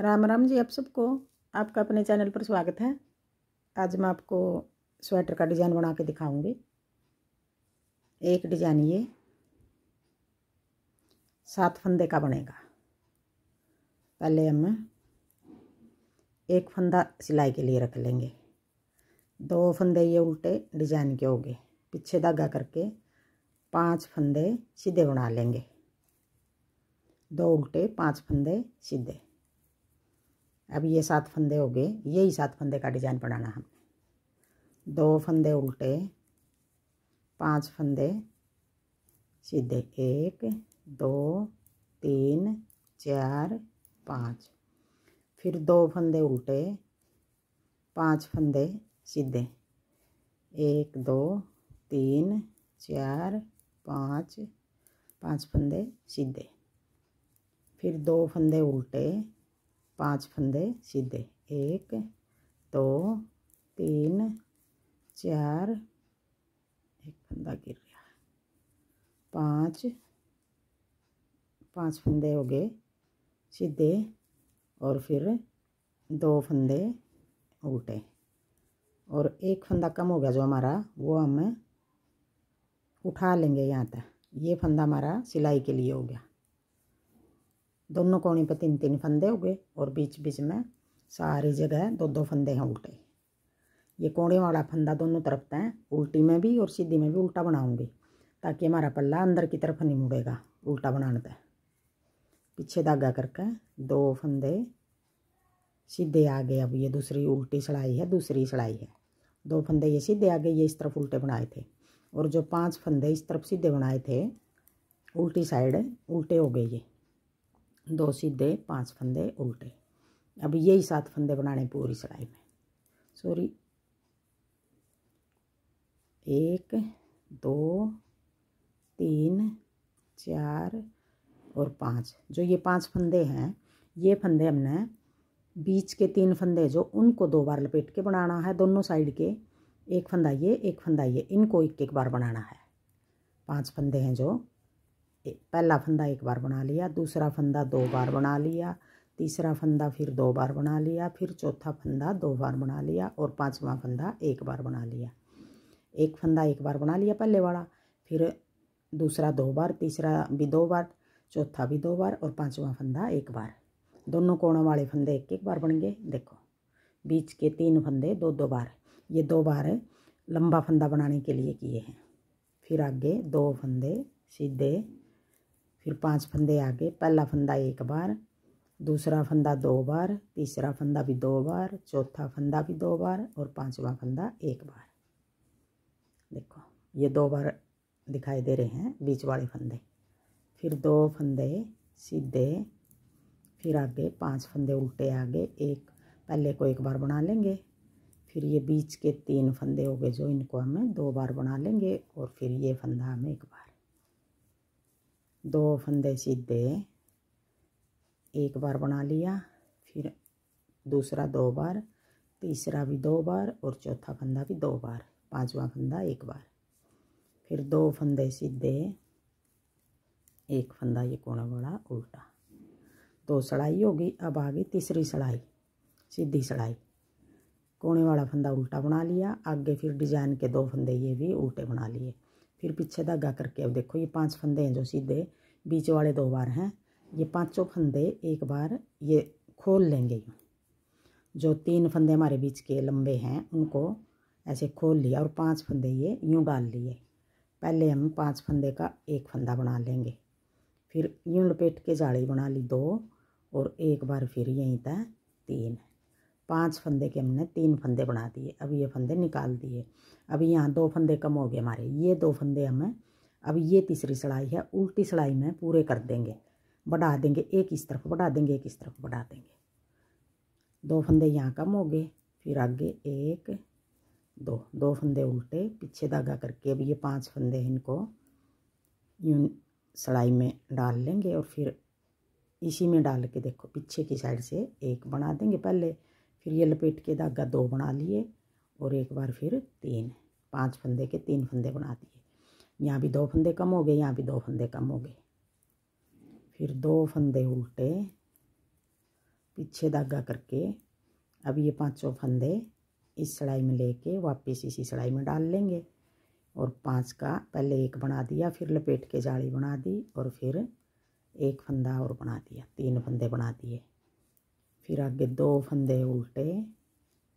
राम राम जी आप सबको आपका अपने चैनल पर स्वागत है आज मैं आपको स्वेटर का डिज़ाइन बना के दिखाऊंगी एक डिज़ाइन ये सात फंदे का बनेगा पहले हम एक फंदा सिलाई के लिए रख लेंगे दो फंदे ये उल्टे डिज़ाइन के होंगे पीछे धागा करके पांच फंदे सीधे बना लेंगे दो उल्टे पांच फंदे सीधे अब ये सात फंदे हो गए यही सात फंदे का डिज़ाइन बनाना है दो फंदे उल्टे पांच फंदे सीधे एक दो तीन चार पाँच फिर दो फंदे उल्टे पांच फंदे सीधे एक दो तीन चार पाँच पांच फंदे सीधे फिर दो फंदे उल्टे पांच फंदे सीधे एक दो तीन चार एक फंदा गिर गया पाँच पांच फंदे हो गए सीधे और फिर दो फंदे उल्टे और एक फंदा कम हो गया जो हमारा वो हम उठा लेंगे यहाँ तक ये फंदा हमारा सिलाई के लिए हो गया दोनों कोने पर तीन तीन फंदे हो गए और बीच बीच में सारी जगह दो दो फंदे हैं उल्टे ये कोड़े वाला फंदा दोनों तरफ तय उल्टी में भी और सीधी में भी उल्टा बनाऊंगी ताकि हमारा पल्ला अंदर की तरफ नहीं मुड़ेगा उल्टा बनाने तय पीछे धागा करके दो फंदे सीधे आ गए अब ये दूसरी उल्टी सिलाई है दूसरी सड़ाई है दो फंदे ये सीधे आ गए ये इस तरफ उल्टे बनाए थे और जो पांच फंदे इस तरफ सीधे बनाए थे उल्टी साइड उल्टे हो गए ये दो सीधे पांच फंदे उल्टे अब यही सात फंदे बनाने पूरी सिलाई में सॉरी एक दो तीन चार और पाँच जो ये पांच फंदे हैं ये फंदे हमने बीच के तीन फंदे जो उनको दो बार लपेट के बनाना है दोनों साइड के एक फंदा ये एक फंदा ये इनको एक एक बार बनाना है पांच फंदे हैं जो पहला फंदा एक बार बना लिया दूसरा फंदा दो बार बना लिया तीसरा फंदा फिर दो बार बना लिया फिर चौथा फंदा दो बार बना लिया और पांचवा फंदा एक बार बना लिया एक फंदा एक बार बना लिया पहले वाला फिर दूसरा दो बार तीसरा भी दो बार चौथा भी दो बार और पांचवा फंदा एक बार दोनों कोणों वाले फंदे एक एक बार बन गए देखो बीच के तीन फंदे दो दो बार ये दो बार लंबा फंदा बनाने के लिए किए हैं फिर आगे दो फंदे सीधे फिर पांच फंदे आगे पहला फंदा एक बार दूसरा फंदा दो बार तीसरा फंदा भी दो बार चौथा फंदा भी दो बार और पांचवा फंदा एक बार देखो ये दो बार दिखाई दे रहे हैं बीच वाले फंदे फिर दो फंदे सीधे फिर आगे पांच फंदे उल्टे आगे एक पहले को एक बार बना लेंगे फिर ये बीच के तीन फंदे हो गए जो इनको हमें दो बार बना लेंगे और फिर ये फंदा हमें एक बार दो फंदे सीधे एक बार बना लिया फिर दूसरा दो बार तीसरा भी दो बार और चौथा फंदा भी दो बार पांचवा फंदा एक बार फिर दो फंदे सीधे एक फंदा ये कोना बड़ा उल्टा दो सड़ाई होगी अब आ गई तीसरी सड़ाई सीधी सड़ाई कोने वाला फंदा उल्टा बना लिया आगे फिर डिजाइन के दो फंदे ये भी उल्टे बना लिए फिर पीछे धागा करके अब देखो ये पांच फंदे हैं जो सीधे बीच वाले दो बार हैं ये पांचों फंदे एक बार ये खोल लेंगे यूँ जो तीन फंदे हमारे बीच के लंबे हैं उनको ऐसे खोल लिया और पांच फंदे ये यूँ डाल लिए पहले हम पांच फंदे का एक फंदा बना लेंगे फिर यूँ लपेट के जाली बना ली दो और एक बार फिर यहीं तीन पांच फंदे के हमने तीन फंदे बना दिए अब ये फंदे निकाल दिए अब यहाँ दो फंदे कम हो गए हमारे ये दो फंदे हमें अब ये तीसरी सिलाई है उल्टी सिलाई में पूरे कर देंगे बढ़ा देंगे एक इस तरफ बढ़ा देंगे एक इस तरफ बढ़ा देंगे दो फंदे यहाँ कम हो गए फिर आगे एक दो दो फंदे उल्टे पीछे धागा करके अब ये पांच फंदे इनको यूं सिलाई में डाल लेंगे और फिर इसी में डाल के देखो पीछे की साइड से एक बना देंगे पहले फिर ये लपेट के धागा दो बना लिए और एक बार फिर तीन पांच फंदे के तीन फंदे बना दिए यहाँ भी दो फंदे कम हो गए यहाँ भी दो फंदे कम हो गए फिर दो फंदे उल्टे पीछे धागा करके अब ये पांचों फंदे इस सड़ाई में लेके वापस इसी सड़ाई में डाल लेंगे और पांच का पहले एक बना दिया फिर लपेट के जाली बना दी और फिर एक फंदा और बना दिया तीन फंदे बना दिए फिर आगे दो फंदे उल्टे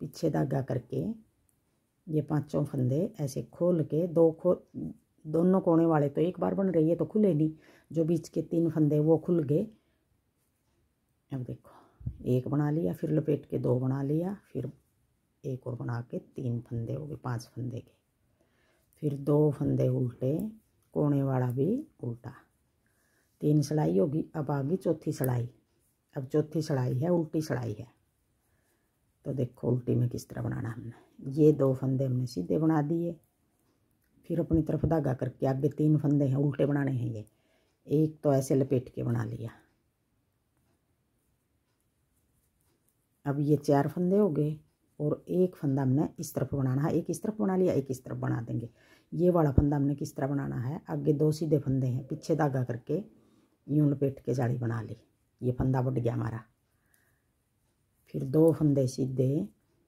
पीछे धागा करके ये पांचों फंदे ऐसे खोल के दो खो दोनों कोने वाले तो एक बार बन रही है तो खुले नहीं जो बीच के तीन फंदे वो खुल गए अब देखो एक बना लिया फिर लपेट के दो बना लिया फिर एक और बना के तीन फंदे हो गए पांच फंदे के फिर दो फंदे उल्टे कोने वाला भी उल्टा तीन सिलाई होगी अब आ गई चौथी सिलाई अब चौथी सड़ाई है उल्टी सड़ाई है तो देखो उल्टी में किस तरह बनाना हमने ये दो फंदे हमने सीधे बना दिए फिर अपनी तरफ धागा करके आगे तीन फंदे हैं उल्टे बनाने हैं ये एक तो ऐसे लपेट के बना लिया अब ये चार फंदे हो गए और एक फंदा हमने इस तरफ बनाना है एक इस तरफ बना लिया एक इस तरफ बना देंगे ये वाला फंदा हमने किस तरह बनाना है आगे दो सीधे फंदे हैं पीछे धागा करके यूं लपेट के जाली बना ली ये फंदा बढ़ गया हमारा फिर दो फंदे सीधे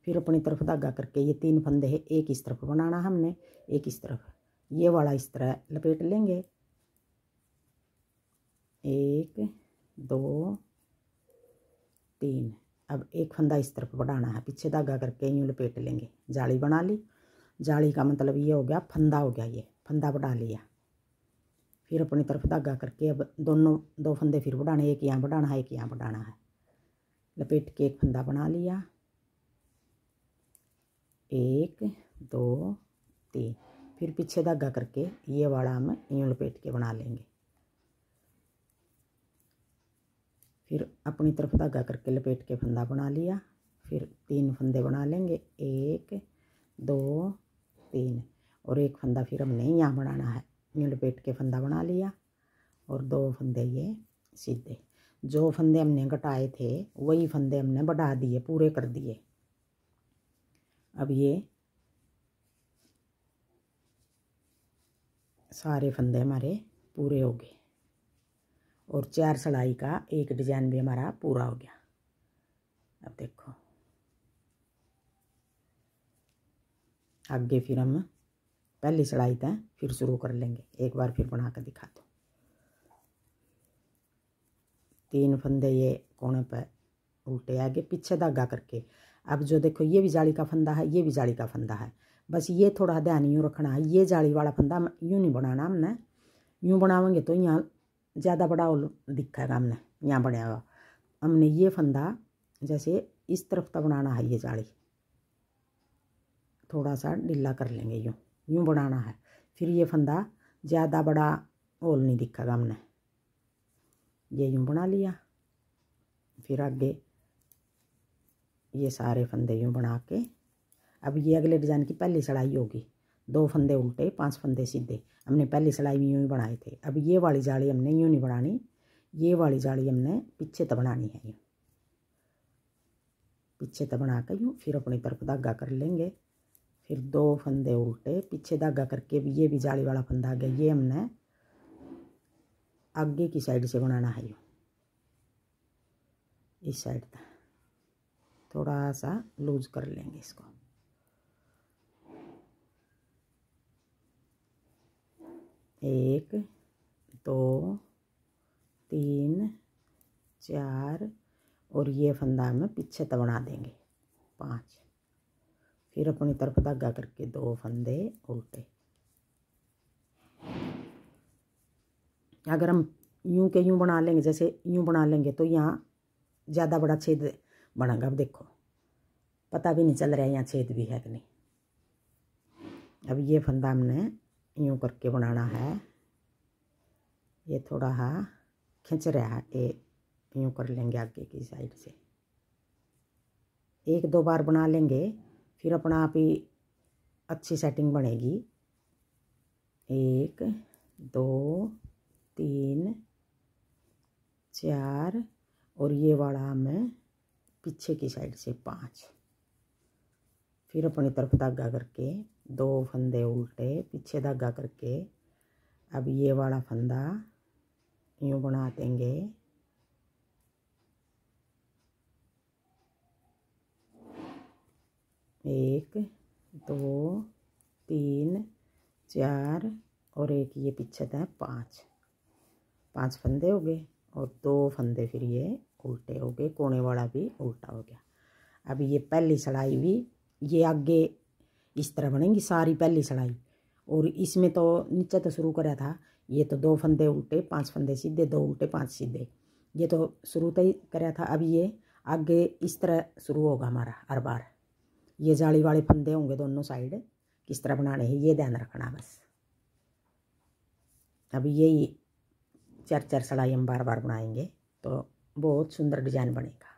फिर अपनी तरफ धागा करके ये तीन फंदे है एक इस तरफ बनाना हमने एक इस तरफ ये वाला इस तरह लपेट लेंगे एक दो तीन अब एक फंदा इस तरफ बढ़ाना है पीछे धागा करके यूँ लपेट लेंगे जाली बना ली जाली का मतलब ये हो गया फंदा हो गया ये फंदा बढ़ा लिया फिर अपनी तरफ धागा करके अब दोनों दो फंदे फिर बढ़ाने एक यहाँ बढ़ाना है एक यहाँ बढ़ाना है लपेट के एक फंदा बना लिया एक दो तीन फिर पीछे धागा करके ये वाला हम यूँ लपेट के बना लेंगे फिर अपनी तरफ धागा करके लपेट के फंदा बना लिया फिर तीन फंदे बना लेंगे एक दो तीन और एक फंदा फिर हमने यहाँ बनाना है ये लपेट के फंदा बना लिया और दो फंदे ये सीधे जो फंदे हमने घटाए थे वही फंदे हमने बढ़ा दिए पूरे कर दिए अब ये सारे फंदे हमारे पूरे हो गए और चार सलाई का एक डिजाइन भी हमारा पूरा हो गया अब देखो आगे फिर हम पहली सिलाई तय फिर शुरू कर लेंगे एक बार फिर बना कर दिखा दो तीन फंदे ये कोने पर उल्टे आगे पीछे धागा करके अब जो देखो ये भी जाली का फंदा है ये भी जाली का फंदा है बस ये थोड़ा ध्यान यूँ रखना है ये जाली वाला फंदा यूँ नहीं बनाना हमने यूँ बनावेंगे तो यहाँ ज़्यादा बड़ा दिखेगा हमने यहाँ बनाया हुआ हमने ये फंदा जैसे इस तरफ तक बनाना है ये जाली थोड़ा सा ढीला कर लेंगे यूँ यूँ बनाना है फिर ये फंदा ज़्यादा बड़ा होल नहीं दिखेगा हमने ये यूँ बना लिया फिर आगे ये सारे फंदे यूँ बना के अब ये अगले डिज़ाइन की पहली सिलाई होगी दो फंदे उल्टे पांच फंदे सीधे हमने पहली सिलाई में यूँ ही बनाए थे अब ये वाली जाली हमने यूँ नहीं बनानी ये वाली जाली हमने पीछे तो बनानी है यूँ पीछे तो बना कर यूँ फिर अपनी तरफ धागा कर लेंगे फिर दो फंदे उल्टे पीछे धागा करके भी ये भी जाली वाला फंदा आ गया ये हमने आगे की साइड से बनाना है इस साइड तक थोड़ा सा लूज कर लेंगे इसको एक दो तीन चार और ये फंदा हमें पीछे तक बना देंगे पाँच फिर अपनी तरफ धागा करके दो फंदे उल्टे अगर हम यूं के यूं बना लेंगे जैसे यूं बना लेंगे तो यहाँ ज़्यादा बड़ा छेद बनागा अब देखो पता भी नहीं चल रहा है यहाँ छेद भी है कि नहीं अब ये फंदा हमने यूं करके बनाना है ये थोड़ा हा खिंच रहा है ये यूं कर लेंगे आगे की साइड से एक दो बार बना लेंगे फिर अपना आप ही अच्छी सेटिंग बनेगी एक दो तीन चार और ये वाला हमें पीछे की साइड से पाँच फिर अपनी तरफ धागा करके दो फंदे उल्टे पीछे धागा करके अब ये वाला फंदा यूँ बना देंगे एक दो तीन चार और एक ये पीछे था पाँच पांच फंदे हो गए और दो फंदे फिर ये उल्टे हो गए कोने वाला भी उल्टा हो गया अब ये पहली सड़ाई भी ये आगे इस तरह बनेंगी सारी पहली सड़ाई और इसमें तो नीचे तो शुरू करा था ये तो दो फंदे उल्टे पांच फंदे सीधे दो उल्टे पांच सीधे ये तो शुरू तो ही करा था अब ये आगे इस तरह शुरू होगा हमारा हर बार ये जाली वाले फंदे होंगे दोनों साइड किस तरह बनाने हैं ये ध्यान रखना बस अब यही चार चार सड़ाई हम बार बार बनाएंगे तो बहुत सुंदर डिजाइन बनेगा